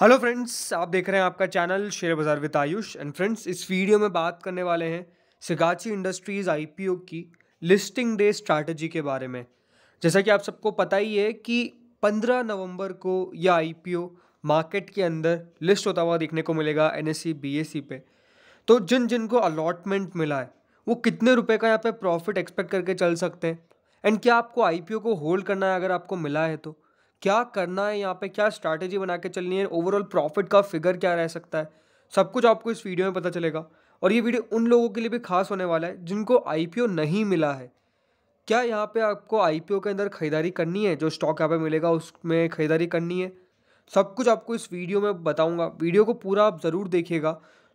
hello friends आप देख रहे हैं आपका चैनल शेयर बाज़ार विद आयुष एंड फ्रेंड्स इस वीडियो में बात करने वाले हैं सिगाची इंडस्ट्रीज़ आईपीओ की लिस्टिंग डे स्ट्रैटेजी के बारे में जैसा कि आप सबको पता ही है कि 15 नवंबर को यह आईपीओ मार्केट के अंदर लिस्ट होता हुआ देखने को मिलेगा एन एस पे तो जिन जिन को अलॉटमेंट मिला है वो कितने रुपये का यहाँ पर प्रॉफिट एक्सपेक्ट करके चल सकते हैं एंड क्या आपको आई को होल्ड करना है अगर आपको मिला है तो क्या करना है यहाँ पे क्या स्ट्रैटेजी बना के चलनी है ओवरऑल प्रॉफिट का फिगर क्या रह सकता है सब कुछ आपको इस वीडियो में पता चलेगा और ये वीडियो उन लोगों के लिए भी खास होने वाला है जिनको आई नहीं मिला है क्या यहाँ पे आपको आई के अंदर ख़रीदारी करनी है जो स्टॉक यहाँ पे मिलेगा उसमें ख़रीदारी करनी है सब कुछ आपको इस वीडियो में बताऊँगा वीडियो को पूरा आप ज़रूर देखिएगा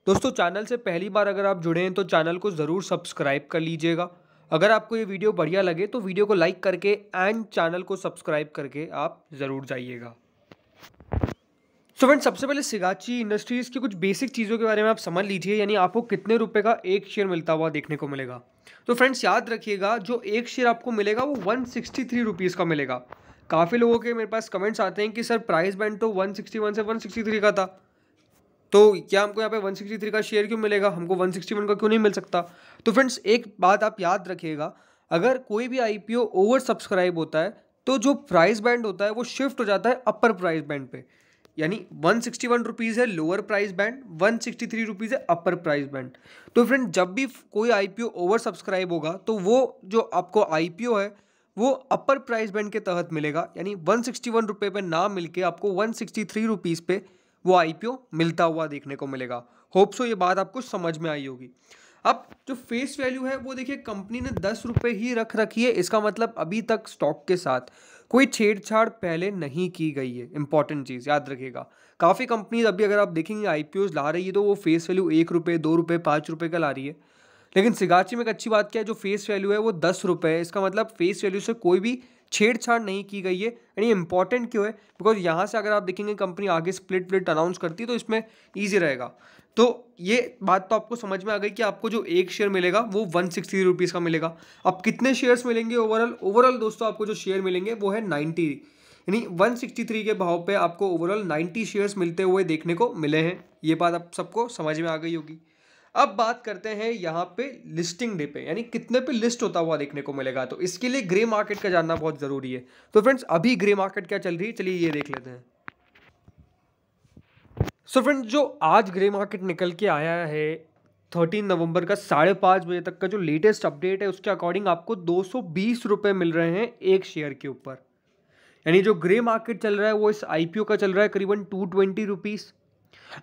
दोस्तों चैनल से पहली बार अगर आप जुड़े हैं तो चैनल को ज़रूर सब्सक्राइब कर लीजिएगा अगर आपको ये वीडियो बढ़िया लगे तो वीडियो को लाइक करके एंड चैनल को सब्सक्राइब करके आप ज़रूर जाइएगा सो फ्रेंड्स फ्रेंड सबसे पहले सिगाची इंडस्ट्रीज़ की कुछ बेसिक चीज़ों के बारे में आप समझ लीजिए यानी आपको कितने रुपए का एक शेयर मिलता हुआ देखने को मिलेगा तो फ्रेंड्स याद रखिएगा जो एक शेयर आपको मिलेगा वो वन सिक्सटी थ्री रुपीज़ का मिलेगा काफ़ी लोगों के मेरे पास कमेंट्स आते हैं कि सर प्राइस बैंड तो वन सिक्सटी वन से वन सिक्सटी थ्री का था तो क्या हमको यहाँ पे 163 का शेयर क्यों मिलेगा हमको 161 का क्यों नहीं मिल सकता तो फ्रेंड्स एक बात आप याद रखिएगा अगर कोई भी ओ ओवर सब्सक्राइब होता है तो जो प्राइस बैंड होता है वो शिफ्ट हो जाता है अपर प्राइस बैंड पे यानी वन सिक्सटी वन रुपीज़ है lower price band one sixty three rupees है अपर प्राइस बैंड तो फ्रेंड जब भी कोई ओ ओवर सब्सक्राइब होगा तो वो जो आपको ओ है वो अपर प्राइस बैंड के तहत मिलेगा यानी वन सिक्सटी वन रुपये पर ना मिलके आपको वन सिक्सटी थ्री रुपीज़ पे वो आईपीओ मिलता हुआ देखने को मिलेगा होप सो ये बात आपको समझ में आई होगी अब जो फेस वैल्यू है वो देखिए कंपनी ने दस रुपये ही रख रखी है इसका मतलब अभी तक स्टॉक के साथ कोई छेड़छाड़ पहले नहीं की गई है इंपॉर्टेंट चीज़ याद रखेगा काफ़ी कंपनीज अभी अगर आप देखेंगे आई ला रही है तो वो फेस वैल्यू एक रुपये दो रुपये पाँच रुपये का ला रही है लेकिन सिगाची में एक अच्छी बात क्या है जो फेस वैल्यू है वो दस रुपये है इसका मतलब फेस वैल्यू से कोई भी छेड़छाड़ नहीं की गई है एंड ये इंपॉर्टेंट क्यों है बिकॉज यहाँ से अगर आप देखेंगे कंपनी आगे स्प्लिट व्लिट अनाउंस करती है तो इसमें ईजी रहेगा तो ये बात तो आपको समझ में आ गई कि आपको जो एक शेयर मिलेगा वो वन सिक्सटी रुपीज़ का मिलेगा अब कितने शेयर्स मिलेंगे ओवरऑल ओवरऑल दोस्तों आपको जो शेयर मिलेंगे वो है नाइन्टी यानी 163 के भाव पे आपको ओवरऑल 90 शेयर्स मिलते हुए देखने को मिले हैं ये बात आप सबको समझ में आ गई होगी अब बात करते हैं यहाँ पे लिस्टिंग डे पे यानी कितने पे लिस्ट होता हुआ देखने को मिलेगा तो इसके लिए ग्रे मार्केट का जानना बहुत ज़रूरी है तो फ्रेंड्स अभी ग्रे मार्केट क्या चल रही है चलिए ये देख लेते हैं सो so फ्रेंड्स जो आज ग्रे मार्केट निकल के आया है थर्टीन नवंबर का साढ़े पाँच बजे तक का जो लेटेस्ट अपडेट है उसके अकॉर्डिंग आपको दो सौ मिल रहे हैं एक शेयर के ऊपर यानी जो ग्रे मार्केट चल रहा है वो इस आईपीओ का चल रहा है करीबन टू ट्वेंटी रुपीज़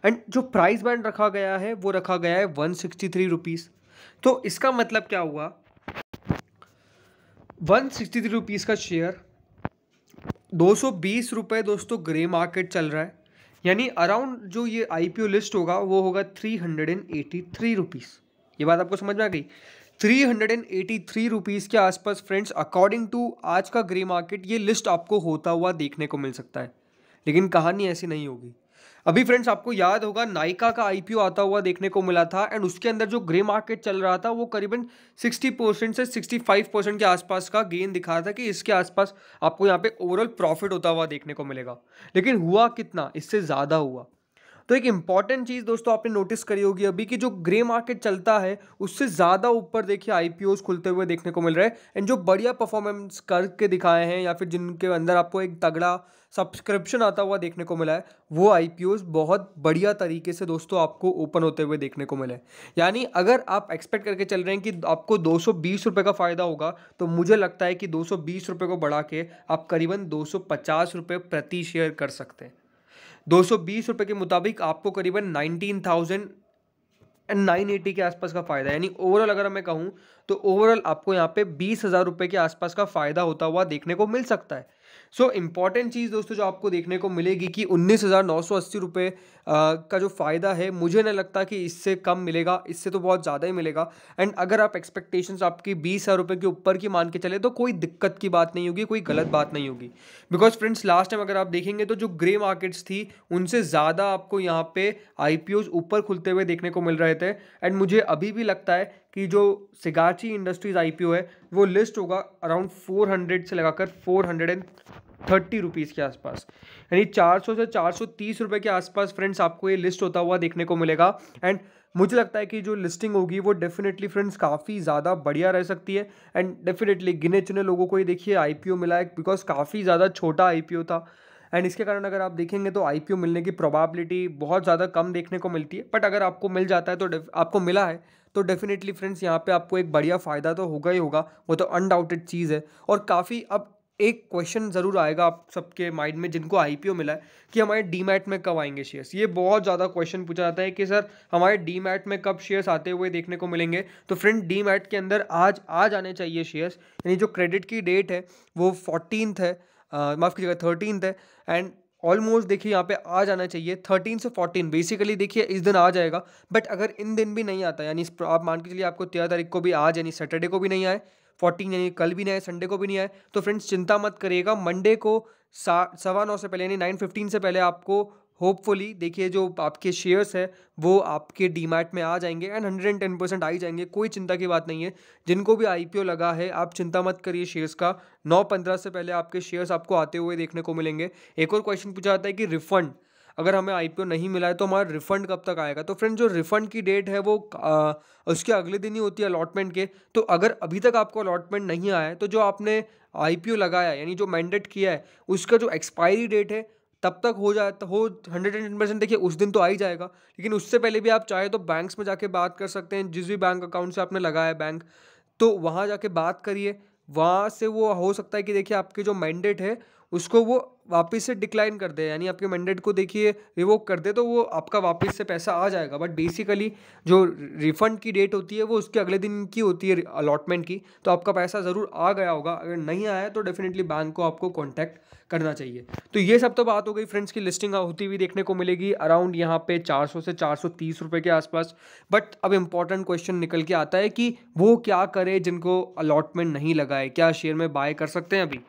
एंड जो प्राइस बैंड रखा गया है वो रखा गया है वन सिक्सटी थ्री रुपीज़ तो इसका मतलब क्या हुआ वन सिक्सटी थ्री रुपीज़ का शेयर दो सौ बीस रुपये दोस्तों ग्रे मार्केट चल रहा है यानी अराउंड जो ये आई पी ओ लिस्ट होगा वो होगा three hundred and eighty three rupees ये बात आपको समझ में आ गई three hundred and eighty three rupees के आसपास फ्रेंड्स अकॉर्डिंग टू आज का ग्रे मार्केट ये लिस्ट आपको होता हुआ देखने को मिल सकता है लेकिन कहानी ऐसी नहीं होगी अभी फ्रेंड्स आपको याद होगा नाइका का आईपीओ आता हुआ देखने को मिला था एंड उसके अंदर जो ग्रे मार्केट चल रहा था वो करीबन 60 परसेंट से 65 परसेंट के आसपास का गेन दिखा रहा था कि इसके आसपास आपको यहाँ पे ओवरऑल प्रॉफिट होता हुआ देखने को मिलेगा लेकिन हुआ कितना इससे ज़्यादा हुआ तो एक इंपॉर्टेंट चीज़ दोस्तों आपने नोटिस करी होगी अभी कि जो ग्रे मार्केट चलता है उससे ज़्यादा ऊपर देखिए आई खुलते हुए देखने को मिल रहा है एंड जो बढ़िया परफॉर्मेंस करके दिखाए हैं या फिर जिनके अंदर आपको एक तगड़ा सब्सक्रिप्शन आता हुआ देखने को मिला है वो आई बहुत बढ़िया तरीके से दोस्तों आपको ओपन होते हुए देखने को मिले यानी अगर आप एक्सपेक्ट करके चल रहे हैं कि आपको दो सौ का फ़ायदा होगा तो मुझे लगता है कि दो सौ को बढ़ा के आप करीबन दो सौ प्रति शेयर कर सकते हैं दो सौ बीस के मुताबिक आपको करीबन nineteen thousand and nine eighty के आसपास का फ़ायदा यानी ओवरऑल अगर मैं कहूँ तो ओवरऑल आपको यहाँ पे बीस हज़ार रुपए के आसपास का फ़ायदा होता हुआ देखने को मिल सकता है सो so, इम्पॉर्टेंट चीज़ दोस्तों जो आपको देखने को मिलेगी कि उन्नीस हज़ार नौ सौ अस्सी रुपये का जो फ़ायदा है मुझे नहीं लगता कि इससे कम मिलेगा इससे तो बहुत ज़्यादा ही मिलेगा एंड अगर आप एक्सपेक्टेशन आपकी बीस हज़ार रुपये के ऊपर की मान के चले तो कोई दिक्कत की बात नहीं होगी कोई गलत बात नहीं होगी बिकॉज फ्रेंड्स लास्ट टाइम अगर आप देखेंगे तो जो ग्रे मार्केट्स थी उनसे ज़्यादा आपको यहाँ पे आई ऊपर खुलते हुए देखने को मिल रहे थे एंड मुझे अभी भी लगता है कि जो सिगाची इंडस्ट्रीज़ आईपीओ है वो लिस्ट होगा अराउंड 400 से लगाकर 430 रुपीज़ के आसपास यानी 400 से 430 रुपए के आसपास फ्रेंड्स आपको ये लिस्ट होता हुआ देखने को मिलेगा एंड मुझे लगता है कि जो लिस्टिंग होगी वो डेफिनेटली फ्रेंड्स काफ़ी ज़्यादा बढ़िया रह सकती है एंड डेफिनेटली गिने चुने लोगों को ये देखिए आई मिला है बिकॉज काफ़ी ज़्यादा छोटा आई था एंड इसके कारण अगर आप देखेंगे तो आईपीओ मिलने की प्रोबेबिलिटी बहुत ज़्यादा कम देखने को मिलती है बट अगर आपको मिल जाता है तो आपको मिला है तो डेफिनेटली फ्रेंड्स यहाँ पे आपको एक बढ़िया फ़ायदा तो होगा ही होगा वो तो अनडाउटेड चीज़ है और काफ़ी अब एक क्वेश्चन ज़रूर आएगा आप सबके माइंड में जिनको आई मिला है कि हमारे डीमैट में कब आएंगे शेयर्स ये बहुत ज़्यादा क्वेश्चन पूछा जाता है कि सर हमारे डीमैट में कब शेयर्स आते हुए देखने को मिलेंगे तो फ्रेंड डीमैट के अंदर आज आज आने चाहिए शेयर्स यानी जो क्रेडिट की डेट है वो फोर्टीनथ है माफ़ कीजिएगा थर्टीनथ है एंड ऑलमोस्ट देखिए यहाँ पे आ जाना चाहिए थर्टीन से फोर्टीन बेसिकली देखिए इस दिन आ जाएगा बट अगर इन दिन भी नहीं आता यानी आप मान के चलिए आपको तेरह तारीख को भी आज यानी सैटरडे को भी नहीं आए फोर्टीन यानी कल भी नहीं आए संडे को भी नहीं आए तो फ्रेंड्स चिंता मत करिएगा मंडे को सा सवा नौ से पहले यानी नाइन फिफ्टीन से पहले आपको होपफुली देखिए जो आपके शेयर्स है वो आपके डीमैट में आ जाएंगे and hundred and ten percent आ ही जाएंगे कोई चिंता की बात नहीं है जिनको भी आईपीओ लगा है आप चिंता मत करिए शेयर्स का नौ पंद्रह से पहले आपके शेयर्स आपको आते हुए देखने को मिलेंगे एक और क्वेश्चन पूछा जाता है कि रिफंड अगर हमें आईपीओ नहीं मिला है तो हमारा रिफंड कब तक आएगा तो फ्रेंड जो रिफंड की डेट है वो आ, उसके अगले दिन ही होती है अलॉटमेंट के तो अगर अभी तक आपको अलॉटमेंट नहीं आया है तो जो आपने आईपीओ लगाया यानी जो मैंडेट किया है उसका जो एक्सपायरी डेट है तब तक हो जाए तो हो हंड्रेड एंड टेन परसेंट देखिए उस दिन तो आ ही जाएगा लेकिन उससे पहले भी आप चाहे तो बैंक्स में जाके बात कर सकते हैं जिस भी बैंक अकाउंट से आपने लगाया है बैंक तो वहाँ जाके बात करिए वहाँ से वो हो सकता है कि देखिए आपके जो मैंडेट है उसको वो वापस से डिक्लाइन कर दे यानी आपके मैंडेट को देखिए रिवोक कर दे तो वो आपका वापस से पैसा आ जाएगा बट बेसिकली जो रिफंड की डेट होती है वो उसके अगले दिन की होती है अलॉटमेंट की तो आपका पैसा ज़रूर आ गया होगा अगर नहीं आया तो डेफिनेटली बैंक को आपको कॉन्टैक्ट करना चाहिए तो ये सब तो बात हो गई फ्रेंड्स की लिस्टिंग होती हुई देखने को मिलेगी अराउंड यहाँ पे 400 से 430 सौ के आसपास बट अब इम्पॉर्टेंट क्वेश्चन निकल के आता है कि वो क्या करे जिनको अलॉटमेंट नहीं लगाए क्या शेयर में बाय कर सकते हैं अभी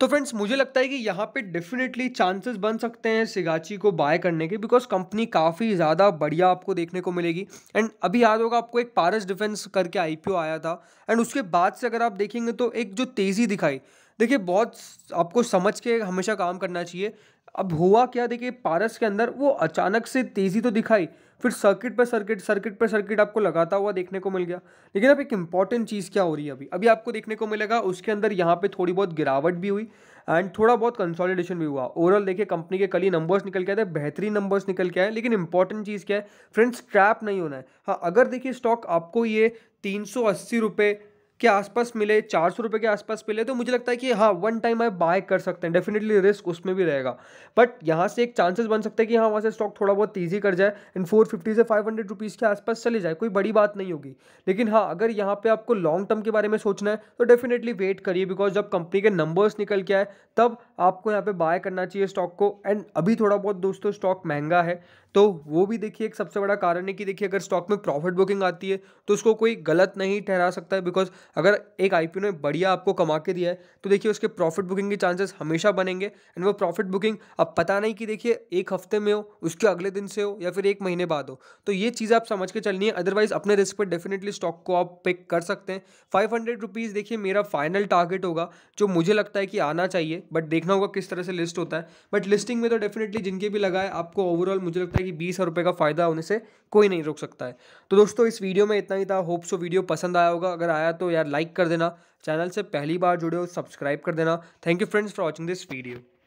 तो फ्रेंड्स मुझे लगता है कि यहाँ पे डेफिनेटली चांसेस बन सकते हैं सिगाची को बाय करने के बिकॉज कंपनी काफ़ी ज़्यादा बढ़िया आपको देखने को मिलेगी एंड अभी याद होगा आपको एक पारस डिफेंस करके आईपीओ आया था एंड उसके बाद से अगर आप देखेंगे तो एक जो तेज़ी दिखाई देखिए बहुत आपको समझ के हमेशा काम करना चाहिए अब हुआ क्या देखिए पारस के अंदर वो अचानक से तेज़ी तो दिखाई फिर सर्किट पर सर्किट सर्किट पर सर्किट आपको लगाता हुआ देखने को मिल गया लेकिन अब एक इंपॉर्टेंट चीज़ क्या हो रही है अभी अभी आपको देखने को मिलेगा उसके अंदर यहाँ पे थोड़ी बहुत गिरावट भी हुई एंड थोड़ा बहुत कंसोलिडेशन भी हुआ ओवरऑल देखिए कंपनी के कल ही नंबर्स निकल के आए थे बेहतरीन नंबर्स निकल के आए लेकिन इंपॉर्टेंट चीज़ क्या है फ्रेंड्स ट्रैप नहीं होना है हाँ अगर देखिए स्टॉक आपको ये तीन सौ अस्सी रुपये के आसपास मिले चार सौ रुपये के आसपास मिले तो मुझे लगता है कि हाँ वन टाइम आप बाय कर सकते हैं डेफिनेटली रिस्क उसमें भी रहेगा बट यहाँ से एक चांसेस बन सकते हैं कि हाँ वहाँ से स्टॉक थोड़ा बहुत तेज़ी कर जाए एंड फोर फिफ्टी से फाइव हंड्रेड रुपीज़ के आसपास चले जाए कोई बड़ी बात नहीं होगी लेकिन हाँ अगर यहाँ पर आपको लॉन्ग टर्म के बारे में सोचना है तो डेफिनेटली वेट करिए बिकॉज जब कंपनी के नंबर्स निकल के आए तब आपको यहाँ पर बाय करना चाहिए स्टॉक को एंड अभी थोड़ा बहुत दोस्तों स्टॉक महंगा है तो वो भी देखिए एक सबसे बड़ा कारण है कि देखिए अगर स्टॉक में प्रॉफिट बुकिंग आती है तो उसको कोई गलत नहीं ठहरा सकता है बिकॉज अगर एक आई ने बढ़िया आपको कमा के दिया है तो देखिए उसके प्रॉफिट बुकिंग के चांसेस हमेशा बनेंगे एंड वो प्रॉफिट बुकिंग अब पता नहीं कि देखिए एक हफ्ते में हो उसके अगले दिन से हो या फिर एक महीने बाद हो तो ये चीज़ आप समझ के चलनी है अदरवाइज अपने रिस्क पर डेफिनेटली स्टॉक को आप पिक कर सकते हैं फाइव हंड्रेड रुपीज़ देखिए मेरा फाइनल टारगेट होगा जो मुझे लगता है कि आना चाहिए बट देखना होगा किस तरह से लिस्ट होता है बट लिस्टिंग में तो डेफिनेटली जिनके भी लगाए आपको ओवरऑल मुझे लगता है रुपये की बीस रुपये का फ़ायदा होने से कोई नहीं रोक सकता है तो दोस्तों इस वीडियो में इतना ही था होप सो वीडियो पसंद आया होगा अगर आया तो यार लाइक कर देना चैनल से पहली बार जुड़े हो सब्सक्राइब कर देना thank you friends for watching this video